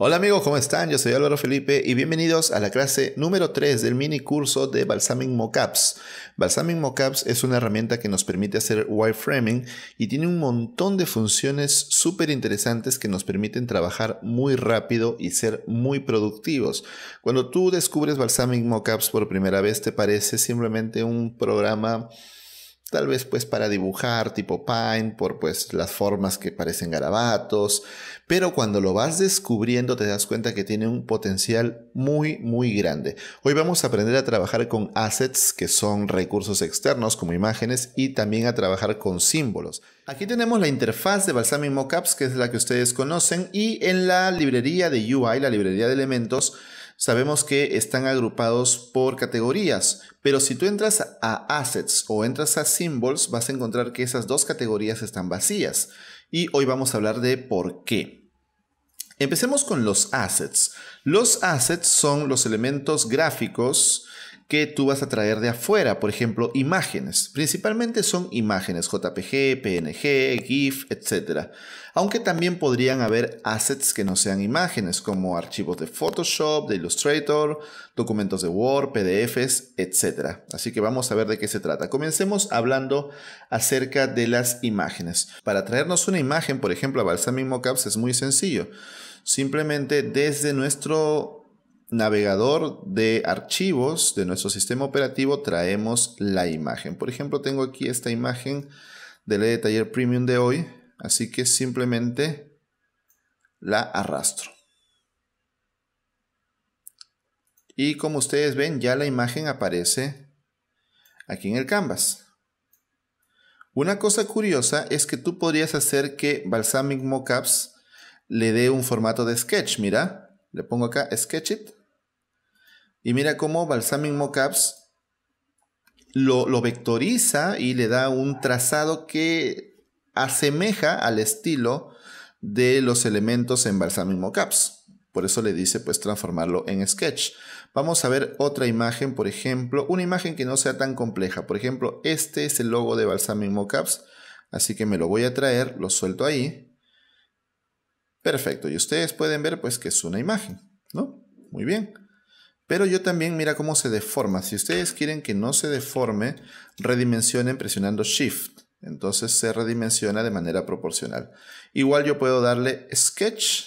Hola amigos, ¿cómo están? Yo soy Álvaro Felipe y bienvenidos a la clase número 3 del mini curso de Balsamic Mockups. Balsamic Mockups es una herramienta que nos permite hacer wireframing y tiene un montón de funciones súper interesantes que nos permiten trabajar muy rápido y ser muy productivos. Cuando tú descubres Balsamic Mockups por primera vez te parece simplemente un programa Tal vez pues para dibujar tipo Paint por pues las formas que parecen garabatos, pero cuando lo vas descubriendo te das cuenta que tiene un potencial muy muy grande. Hoy vamos a aprender a trabajar con assets que son recursos externos como imágenes y también a trabajar con símbolos. Aquí tenemos la interfaz de Balsamic Mockups que es la que ustedes conocen y en la librería de UI, la librería de elementos, sabemos que están agrupados por categorías, pero si tú entras a assets o entras a symbols, vas a encontrar que esas dos categorías están vacías. Y hoy vamos a hablar de por qué. Empecemos con los assets. Los assets son los elementos gráficos que tú vas a traer de afuera, por ejemplo, imágenes. Principalmente son imágenes JPG, PNG, GIF, etc. Aunque también podrían haber assets que no sean imágenes, como archivos de Photoshop, de Illustrator, documentos de Word, PDFs, etc. Así que vamos a ver de qué se trata. Comencemos hablando acerca de las imágenes. Para traernos una imagen, por ejemplo, a Balsamic Mockups es muy sencillo. Simplemente desde nuestro navegador de archivos de nuestro sistema operativo traemos la imagen. Por ejemplo, tengo aquí esta imagen del e de taller premium de hoy, así que simplemente la arrastro. Y como ustedes ven, ya la imagen aparece aquí en el canvas. Una cosa curiosa es que tú podrías hacer que Balsamic Mockups le dé un formato de sketch, mira. Le pongo acá Sketch It. Y mira cómo Balsamic Mockups lo, vectoriza y le da un trazado que asemeja al estilo de los elementos en Balsamic Mockups. Por eso le dice pues transformarlo en Sketch. Vamos a ver otra imagen, por ejemplo, una imagen que no sea tan compleja. Por ejemplo, este es el logo de Balsamic Mockups, así que me lo voy a traer, lo suelto ahí. Perfecto, y ustedes pueden ver pues que es una imagen, ¿no? Muy bien. Pero yo también mira cómo se deforma. Si ustedes quieren que no se deforme, redimensionen presionando Shift. Entonces se redimensiona de manera proporcional. Igual yo puedo darle Sketch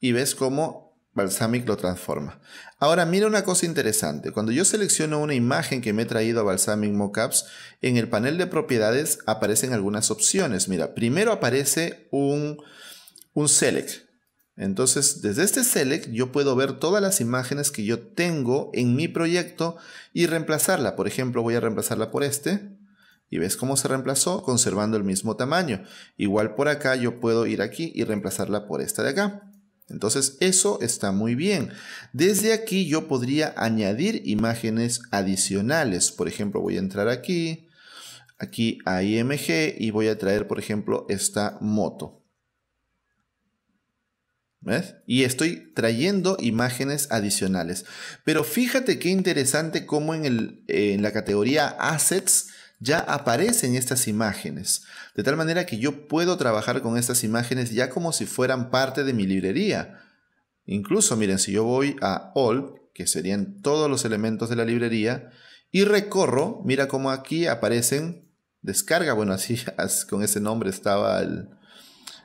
y ves cómo Balsamic lo transforma. Ahora mira una cosa interesante. Cuando yo selecciono una imagen que me he traído a Balsamic Mockups, en el panel de propiedades aparecen algunas opciones. Mira, primero aparece un, un Select. Entonces, desde este select yo puedo ver todas las imágenes que yo tengo en mi proyecto y reemplazarla. Por ejemplo, voy a reemplazarla por este. Y ves cómo se reemplazó conservando el mismo tamaño. Igual por acá yo puedo ir aquí y reemplazarla por esta de acá. Entonces eso está muy bien. Desde aquí yo podría añadir imágenes adicionales. Por ejemplo, voy a entrar aquí, aquí a IMG y voy a traer, por ejemplo, esta moto. Y estoy trayendo imágenes adicionales. Pero fíjate qué interesante cómo en, en la categoría Assets ya aparecen estas imágenes. De tal manera que yo puedo trabajar con estas imágenes ya como si fueran parte de mi librería. Incluso, miren, si yo voy a All, que serían todos los elementos de la librería, y recorro, mira cómo aquí aparecen descarga, bueno, así con ese nombre estaba el,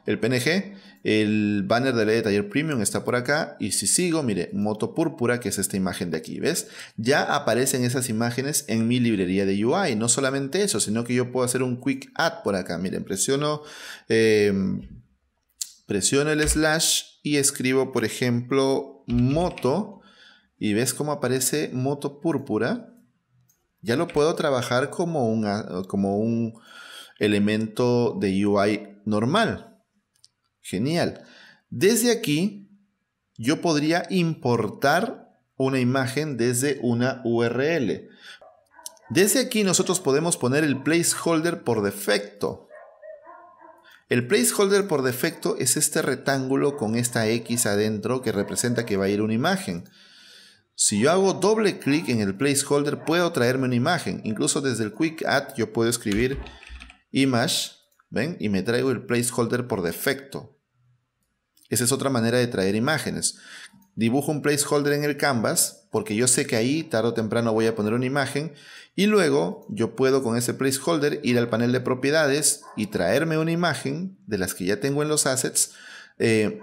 el PNG. El banner de la de Taller Premium está por acá. Y si sigo, mire, Moto Púrpura, que es esta imagen de aquí, ¿ves? Ya aparecen esas imágenes en mi librería de UI. No solamente eso, sino que yo puedo hacer un quick add por acá. Miren, presiono, em, presiono el slash y escribo, por ejemplo, moto. Y ves cómo aparece moto púrpura. Ya lo puedo trabajar como, como un elemento de UI normal. Genial. Desde aquí, yo podría importar una imagen desde una URL. Desde aquí nosotros podemos poner el placeholder por defecto. El placeholder por defecto es este rectángulo con esta X adentro que representa que va a ir una imagen. Si yo hago doble clic en el placeholder puedo traerme una imagen. Incluso desde el Quick Add yo puedo escribir image ¿Ven? Y me traigo el placeholder por defecto. Esa es otra manera de traer imágenes. Dibujo un placeholder en el canvas porque yo sé que ahí tarde o temprano voy a poner una imagen y luego yo puedo con ese placeholder ir al panel de propiedades y traerme una imagen de las que ya tengo en los assets eh,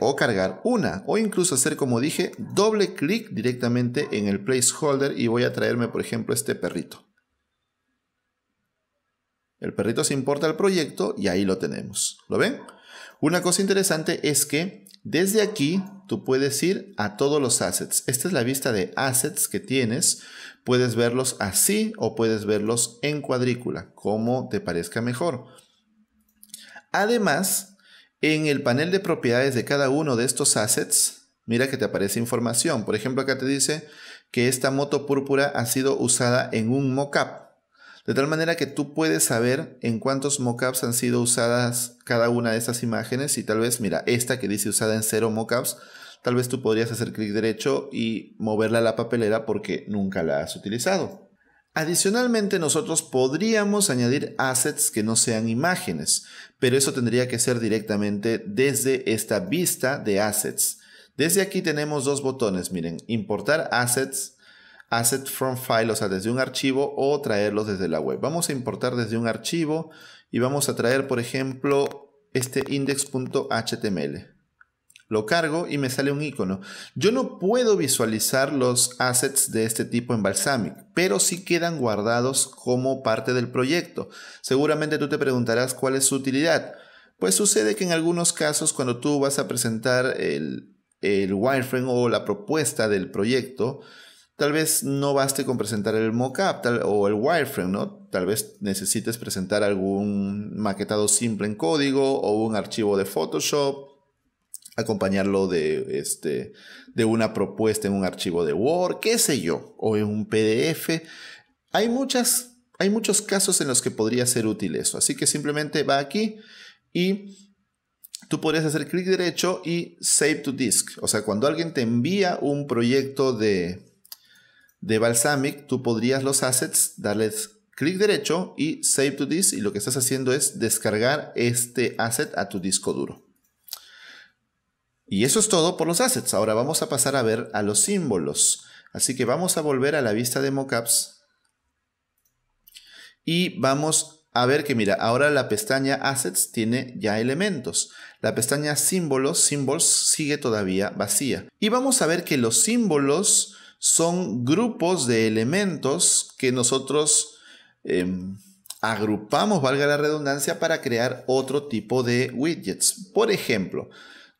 o cargar una o incluso hacer como dije doble clic directamente en el placeholder y voy a traerme por ejemplo este perrito. El perrito se importa al proyecto y ahí lo tenemos. ¿Lo ven? Una cosa interesante es que desde aquí tú puedes ir a todos los assets. Esta es la vista de assets que tienes. Puedes verlos así o puedes verlos en cuadrícula, como te parezca mejor. Además, en el panel de propiedades de cada uno de estos assets, mira que te aparece información. Por ejemplo, acá te dice que esta moto púrpura ha sido usada en un mockup. De tal manera que tú puedes saber en cuántos mockups han sido usadas cada una de estas imágenes y tal vez, mira, esta que dice usada en cero mockups, tal vez tú podrías hacer clic derecho y moverla a la papelera porque nunca la has utilizado. Adicionalmente nosotros podríamos añadir assets que no sean imágenes, pero eso tendría que ser directamente desde esta vista de assets. Desde aquí tenemos dos botones, miren, importar assets asset from file, o sea, desde un archivo o traerlos desde la web. Vamos a importar desde un archivo y vamos a traer, por ejemplo, este index.html. Lo cargo y me sale un icono. Yo no puedo visualizar los assets de este tipo en Balsamic, pero sí quedan guardados como parte del proyecto. Seguramente tú te preguntarás cuál es su utilidad. Pues sucede que en algunos casos cuando tú vas a presentar el, el wireframe o la propuesta del proyecto, tal vez no baste con presentar el mockup o el wireframe, ¿no? Tal vez necesites presentar algún maquetado simple en código o un archivo de Photoshop, acompañarlo de, este, de una propuesta en un archivo de Word, qué sé yo, o en un PDF. Hay, muchas, hay muchos casos en los que podría ser útil eso, así que simplemente va aquí y tú podrías hacer clic derecho y save to disk. O sea, cuando alguien te envía un proyecto de, de Balsamic, tú podrías los assets, darles clic derecho y Save to Disk y lo que estás haciendo es descargar este asset a tu disco duro. Y eso es todo por los assets. Ahora vamos a pasar a ver a los símbolos. Así que vamos a volver a la vista de mockups y vamos a ver que mira, ahora la pestaña assets tiene ya elementos. La pestaña símbolos, symbols, sigue todavía vacía. Y vamos a ver que los símbolos son grupos de elementos que nosotros em, agrupamos, valga la redundancia, para crear otro tipo de widgets. Por ejemplo,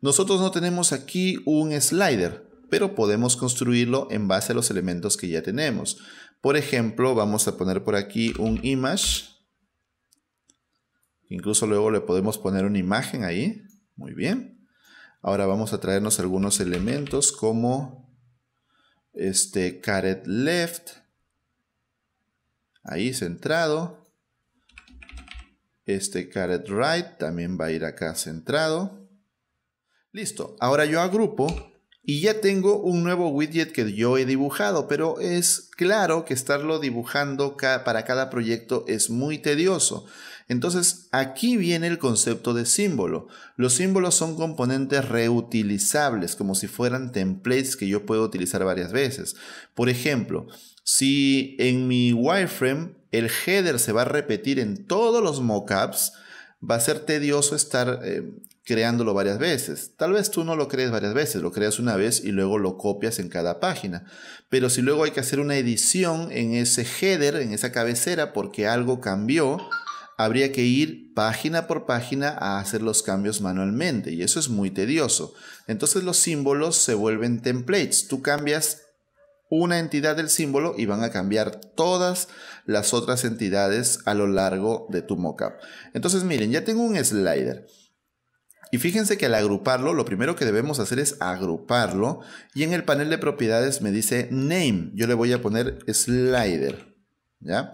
nosotros no tenemos aquí un slider, pero podemos construirlo en base a los elementos que ya tenemos. Por ejemplo, vamos a poner por aquí un image. Incluso luego le podemos poner una imagen ahí. Muy bien. Ahora vamos a traernos algunos elementos como este, caret left. Ahí centrado. Este caret right también va a ir acá centrado. Listo. Ahora yo agrupo y ya tengo un nuevo widget que yo he dibujado, pero es claro que estarlo dibujando para cada proyecto es muy tedioso. Entonces aquí viene el concepto de símbolo. Los símbolos son componentes reutilizables, como si fueran templates que yo puedo utilizar varias veces. Por ejemplo, si en mi wireframe el header se va a repetir en todos los mockups, va a ser tedioso estar eh, creándolo varias veces. Tal vez tú no lo crees varias veces, lo creas una vez y luego lo copias en cada página. Pero si luego hay que hacer una edición en ese header, en esa cabecera, porque algo cambió, habría que ir página por página a hacer los cambios manualmente y eso es muy tedioso. Entonces los símbolos se vuelven templates. Tú cambias una entidad del símbolo y van a cambiar todas las otras entidades a lo largo de tu mockup. Entonces miren, ya tengo un slider. Y fíjense que al agruparlo, lo primero que debemos hacer es agruparlo. Y en el panel de propiedades me dice name. Yo le voy a poner slider. ¿Ya?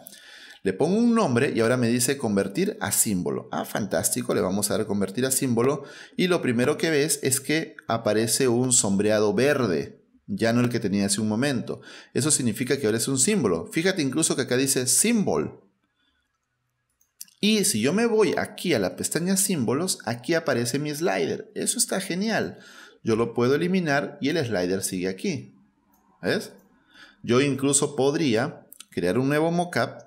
Le pongo un nombre y ahora me dice convertir a símbolo. Ah, fantástico, le vamos a dar convertir a símbolo. Y lo primero que ves es que aparece un sombreado verde. Ya no el que tenía hace un momento. Eso significa que ahora es un símbolo. Fíjate incluso que acá dice símbolo. Y si yo me voy aquí a la pestaña símbolos, aquí aparece mi slider. Eso está genial. Yo lo puedo eliminar y el slider sigue aquí. ¿Ves? Yo incluso podría crear un nuevo mockup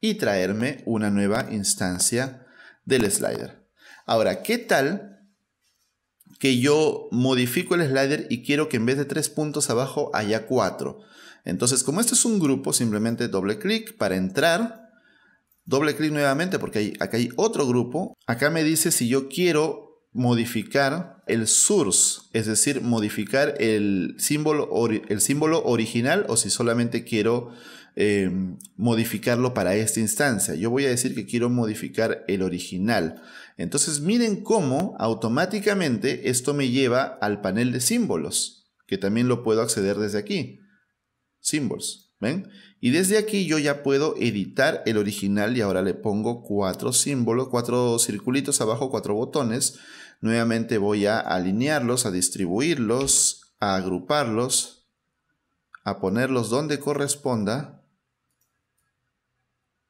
y traerme una nueva instancia del slider. Ahora, ¿qué tal que yo modifico el slider y quiero que en vez de tres puntos abajo haya cuatro? Entonces, como esto es un grupo, simplemente doble clic para entrar Doble clic nuevamente porque hay, acá hay otro grupo. Acá me dice si yo quiero modificar el source, es decir, modificar el símbolo, el símbolo original o si solamente quiero em, modificarlo para esta instancia. Yo voy a decir que quiero modificar el original. Entonces miren cómo automáticamente esto me lleva al panel de símbolos, que también lo puedo acceder desde aquí. Symbols. ¿Ven? Y desde aquí yo ya puedo editar el original y ahora le pongo cuatro símbolos, cuatro circulitos abajo, cuatro botones. Nuevamente voy a alinearlos, a distribuirlos, a agruparlos, a ponerlos donde corresponda.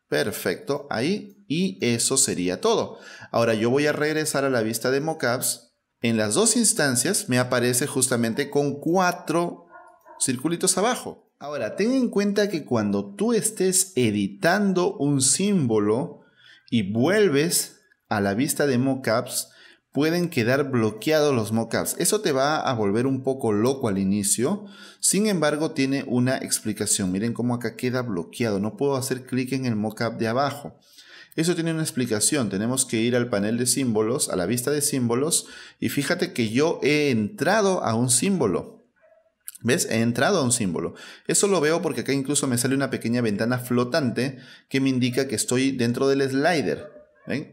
Perfecto, ahí. Y eso sería todo. Ahora yo voy a regresar a la vista de mockups. En las dos instancias me aparece justamente con cuatro circulitos abajo. Ahora, ten en cuenta que cuando tú estés editando un símbolo y vuelves a la vista de mockups, pueden quedar bloqueados los mockups. Eso te va a volver un poco loco al inicio. Sin embargo, tiene una explicación. Miren cómo acá queda bloqueado. No puedo hacer clic en el mockup de abajo. Eso tiene una explicación. Tenemos que ir al panel de símbolos, a la vista de símbolos, y fíjate que yo he entrado a un símbolo. ¿Ves? He entrado a un símbolo. Eso lo veo porque acá incluso me sale una pequeña ventana flotante que me indica que estoy dentro del slider.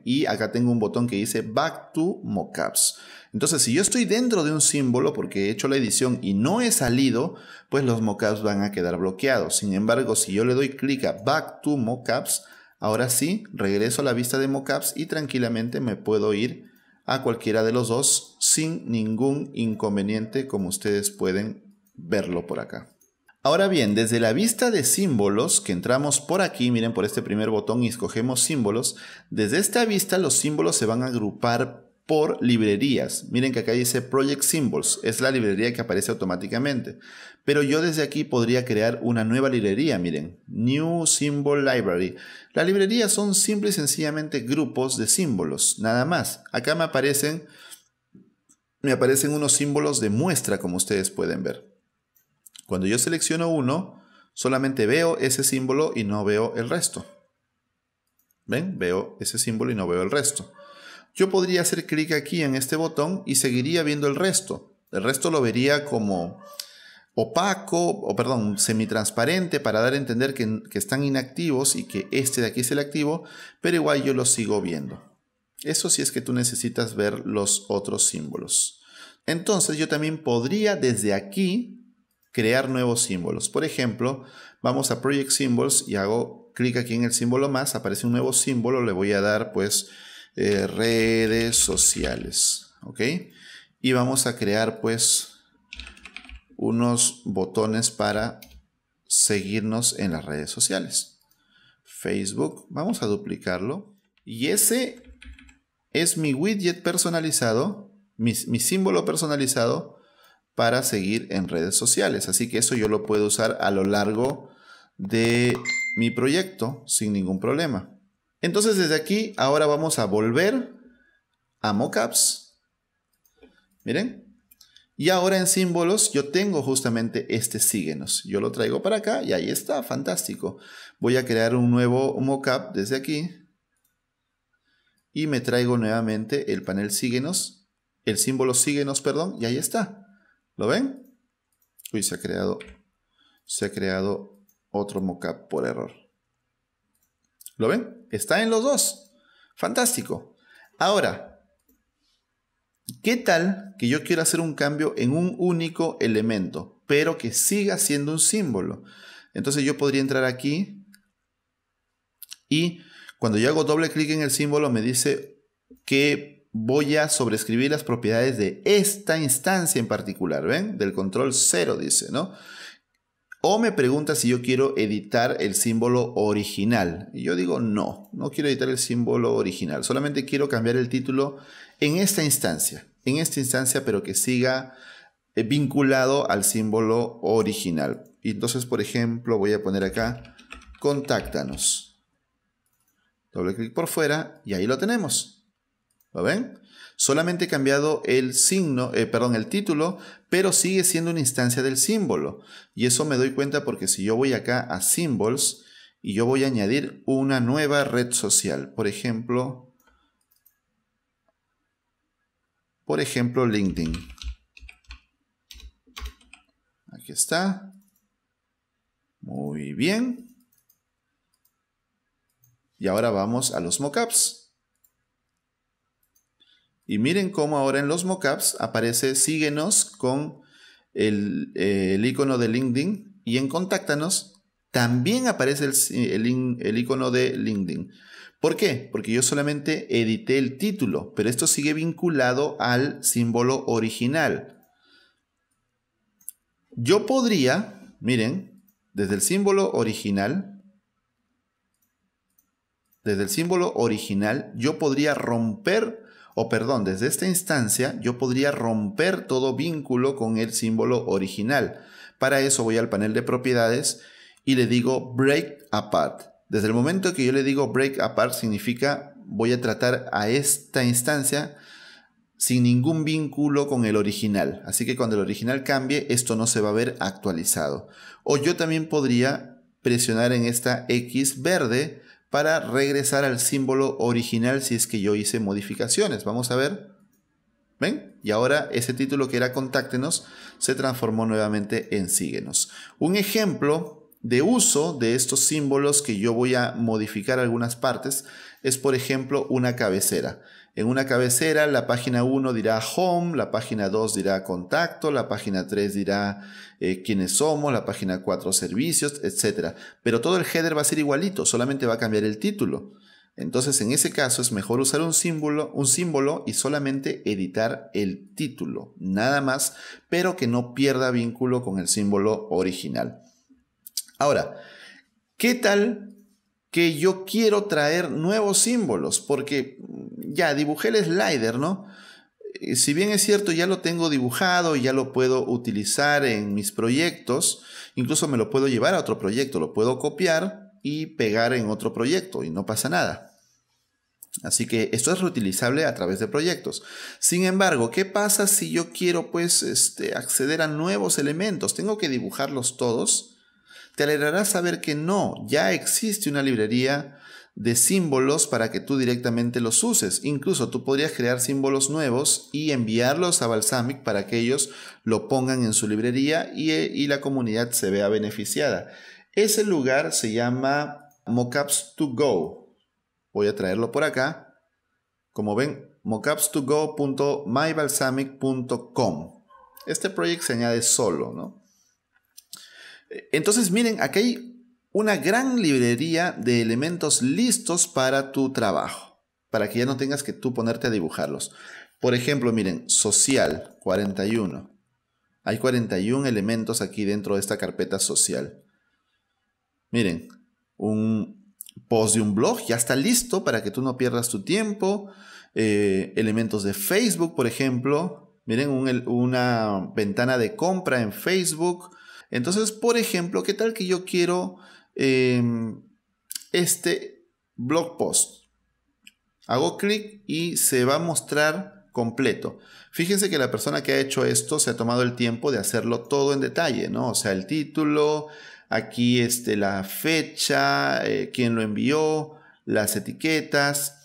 Y acá tengo un botón que dice Back to Mockups. Entonces, si yo estoy dentro de un símbolo porque he hecho la edición y no he salido, pues los mockups van a quedar bloqueados. Sin embargo, si yo le doy clic a Back to MoCaps, ahora sí, regreso a la vista de mockups y tranquilamente me puedo ir a cualquiera de los dos sin ningún inconveniente como ustedes pueden verlo por acá. Ahora bien, desde la vista de símbolos, que entramos por aquí, miren por este primer botón y escogemos símbolos, desde esta vista los símbolos se van a agrupar por librerías. Miren que acá dice Project Symbols, es la librería que aparece automáticamente. Pero yo desde aquí podría crear una nueva librería, miren, New Symbol Library. la librería son simple y sencillamente grupos de símbolos, nada más. Acá me aparecen, me aparecen unos símbolos de muestra, como ustedes pueden ver. Cuando yo selecciono uno, solamente veo ese símbolo y no veo el resto. ¿Ven? Veo ese símbolo y no veo el resto. Yo podría hacer clic aquí en este botón y seguiría viendo el resto. El resto lo vería como opaco, o perdón, semitransparente para dar a entender que, que están inactivos y que este de aquí es el activo, pero igual yo lo sigo viendo. Eso sí es que tú necesitas ver los otros símbolos. Entonces yo también podría desde aquí crear nuevos símbolos. Por ejemplo, vamos a Project Symbols y hago clic aquí en el símbolo más, aparece un nuevo símbolo, le voy a dar pues eh, redes sociales, ¿ok? Y vamos a crear pues unos botones para seguirnos en las redes sociales. Facebook, vamos a duplicarlo. Y ese es mi widget personalizado, mi símbolo personalizado para seguir en redes sociales. Así que eso yo lo puedo usar a lo largo de mi proyecto sin ningún problema. Entonces desde aquí ahora vamos a volver a mockups. Miren. Y ahora en símbolos yo tengo justamente este síguenos. Yo lo traigo para acá y ahí está, fantástico. Voy a crear un nuevo mockup desde aquí. Y me traigo nuevamente el panel síguenos, el símbolo síguenos, perdón, y ahí está. ¿Lo ven? Uy, se ha creado, se ha creado otro mockup por error. ¿Lo ven? Está en los dos. Fantástico. Ahora, ¿qué tal que yo quiero hacer un cambio en un único elemento, pero que siga siendo un símbolo? Entonces yo podría entrar aquí y cuando yo hago doble clic en el símbolo me dice que voy a sobreescribir las propiedades de esta instancia en particular, ¿ven? Del control 0 dice, ¿no? O me pregunta si yo quiero editar el símbolo original. Y yo digo, no, no quiero editar el símbolo original. Solamente quiero cambiar el título en esta instancia. En esta instancia, pero que siga eh, vinculado al símbolo original. Y entonces, por ejemplo, voy a poner acá, contáctanos. Doble clic por fuera y ahí lo tenemos. ¿Lo ven? Solamente he cambiado el signo, eh, perdón, el título, pero sigue siendo una instancia del símbolo. Y eso me doy cuenta porque si yo voy acá a Symbols y yo voy a añadir una nueva red social, por ejemplo, por ejemplo LinkedIn. Aquí está. Muy bien. Y ahora vamos a los mockups. Y miren cómo ahora en los mockups aparece síguenos con el, eh, icono de LinkedIn y en contáctanos también aparece el, el icono de LinkedIn. ¿Por qué? Porque yo solamente edité el título, pero esto sigue vinculado al símbolo original. Yo podría, miren, desde el símbolo original, desde el símbolo original, yo podría romper o perdón, desde esta instancia yo podría romper todo vínculo con el símbolo original. Para eso voy al panel de propiedades y le digo break apart. Desde el momento que yo le digo break apart significa voy a tratar a esta instancia sin ningún vínculo con el original. Así que cuando el original cambie, esto no se va a ver actualizado. O yo también podría presionar en esta X verde para regresar al símbolo original si es que yo hice modificaciones. Vamos a ver. ¿Ven? Y ahora ese título que era Contáctenos se transformó nuevamente en Síguenos. Un ejemplo de uso de estos símbolos que yo voy a modificar algunas partes es, por ejemplo, una cabecera. En una cabecera, la página 1 dirá Home, la página 2 dirá Contacto, la página 3 dirá eh, Quiénes somos, la página 4 Servicios, etc. Pero todo el header va a ser igualito, solamente va a cambiar el título. Entonces, en ese caso es mejor usar un símbolo y solamente editar el título, nada más, pero que no pierda vínculo con el símbolo original. Ahora, ¿qué tal que yo quiero traer nuevos símbolos, porque mm, ya dibujé el slider, ¿no? Eh, si bien es cierto, ya lo tengo dibujado, ya lo puedo utilizar en mis proyectos, incluso me lo puedo llevar a otro proyecto, lo puedo copiar y pegar en otro proyecto y no pasa nada. Así que esto es reutilizable a través de proyectos. Sin embargo, ¿qué pasa si yo quiero pues este, acceder a nuevos elementos? ¿Tengo que dibujarlos todos? Te alegrará saber que no, ya existe una librería de símbolos para que tú directamente los uses. Incluso tú podrías crear símbolos nuevos y enviarlos a Balsamic para que ellos lo pongan en su librería y, eh, la comunidad se vea beneficiada. Ese lugar se llama Mockups to Go. Voy a traerlo por acá. Como ven, mockups2go.mybalsamic.com. Este proyecto se añade solo, ¿no? Entonces, miren, aquí hay una gran librería de elementos listos para tu trabajo, para que ya no tengas que tú ponerte a dibujarlos. Por ejemplo, miren, social 41. Hay 41 elementos aquí dentro de esta carpeta social. Miren, un post de un blog ya está listo para que tú no pierdas tu tiempo. Eh, elementos de Facebook, por ejemplo. Miren, una ventana de compra en Facebook. Entonces, por ejemplo, ¿qué tal que yo quiero em, este blog post? Hago clic y se va a mostrar completo. Fíjense que la persona que ha hecho esto se ha tomado el tiempo de hacerlo todo en detalle, ¿no? O sea, el título, aquí este, la fecha, eh, quién lo envió, las etiquetas,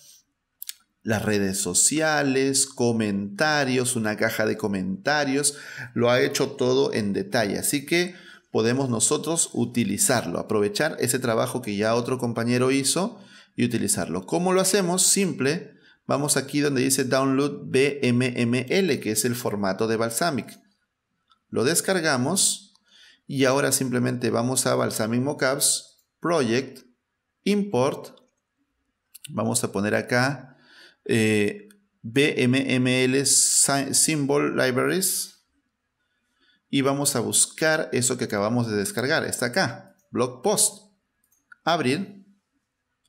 las redes sociales, comentarios, una caja de comentarios, lo ha hecho todo en detalle. Así que podemos nosotros utilizarlo, aprovechar ese trabajo que ya otro compañero hizo y utilizarlo. ¿Cómo lo hacemos? Simple. Vamos aquí donde dice download BMML, que es el formato de Balsamic. Lo descargamos y ahora simplemente vamos a Balsamic Mockups, Project, Import. Vamos a poner acá eh, BMML Symbol Libraries y vamos a buscar eso que acabamos de descargar. Está acá, blog post. Abrir,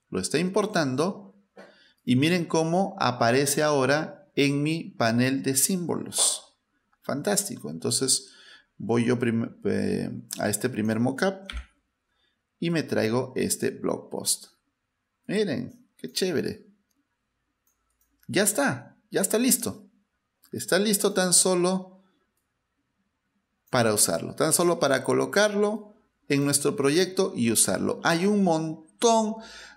lo está importando y miren cómo aparece ahora en mi panel de símbolos. Fantástico. Entonces voy yo eh, a este primer mockup y me traigo este blog post. Miren, qué chévere. Ya está, ya está listo. Está listo tan solo para usarlo, tan solo para colocarlo en nuestro proyecto y usarlo. Hay un montón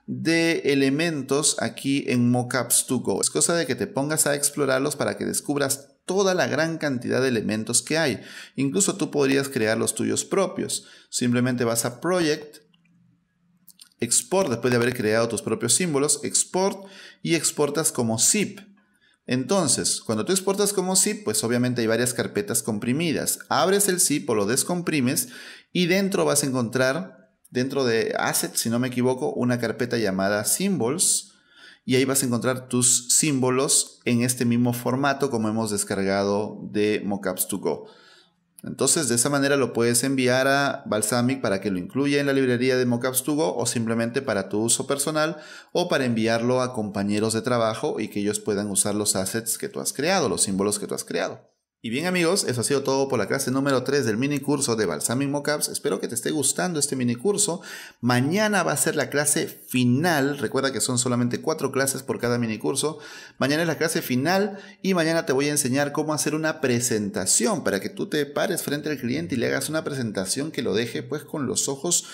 de elementos aquí en Mockups to Go. Es cosa de que te pongas a explorarlos para que descubras toda la gran cantidad de elementos que hay. Incluso tú podrías crear los tuyos propios. Simplemente vas a Project, export, después de haber creado tus propios símbolos, export y exportas como zip. Entonces, cuando tú exportas como zip, pues obviamente hay varias carpetas comprimidas. Abres el zip o lo descomprimes y dentro vas a encontrar, dentro de assets, si no me equivoco, una carpeta llamada symbols. Y ahí vas a encontrar tus símbolos en este mismo formato como hemos descargado de Mockups to Go. Entonces, de esa manera lo puedes enviar a Balsamic para que lo incluya en la librería de Mockups to o simplemente para tu uso personal o para enviarlo a compañeros de trabajo y que ellos puedan usar los assets que tú has creado, los símbolos que tú has creado. Y bien amigos, eso ha sido todo por la clase número 3 del mini curso de Balsamic Mockups. Espero que te esté gustando este mini curso. Mañana va a ser la clase final. Recuerda que son solamente 4 clases por cada mini curso. Mañana es la clase final y mañana te voy a enseñar cómo hacer una presentación para que tú te pares frente al cliente y le hagas una presentación que lo deje pues con los ojos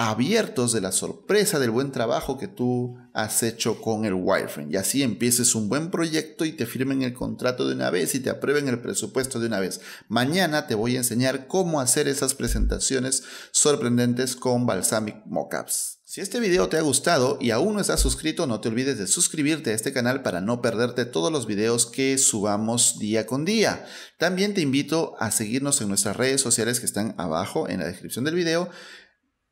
abiertos de la sorpresa del buen trabajo que tú has hecho con el wireframe. Y así empieces un buen proyecto y te firmen el contrato de una vez y te aprueben el presupuesto de una vez. Mañana te voy a enseñar cómo hacer esas presentaciones sorprendentes con Balsamic Mockups. Si este video te ha gustado y aún no estás suscrito, no te olvides de suscribirte a este canal para no perderte todos los videos que subamos día con día. También te invito a seguirnos en nuestras redes sociales que están abajo en la descripción del video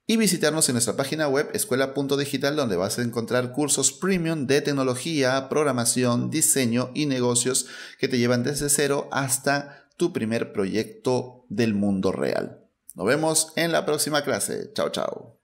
y visitarnos en nuestra página web escuela.digital donde vas a encontrar cursos premium de tecnología, programación, diseño y negocios que te llevan desde cero hasta tu primer proyecto del mundo real. Nos vemos en la próxima clase. Chao, chao.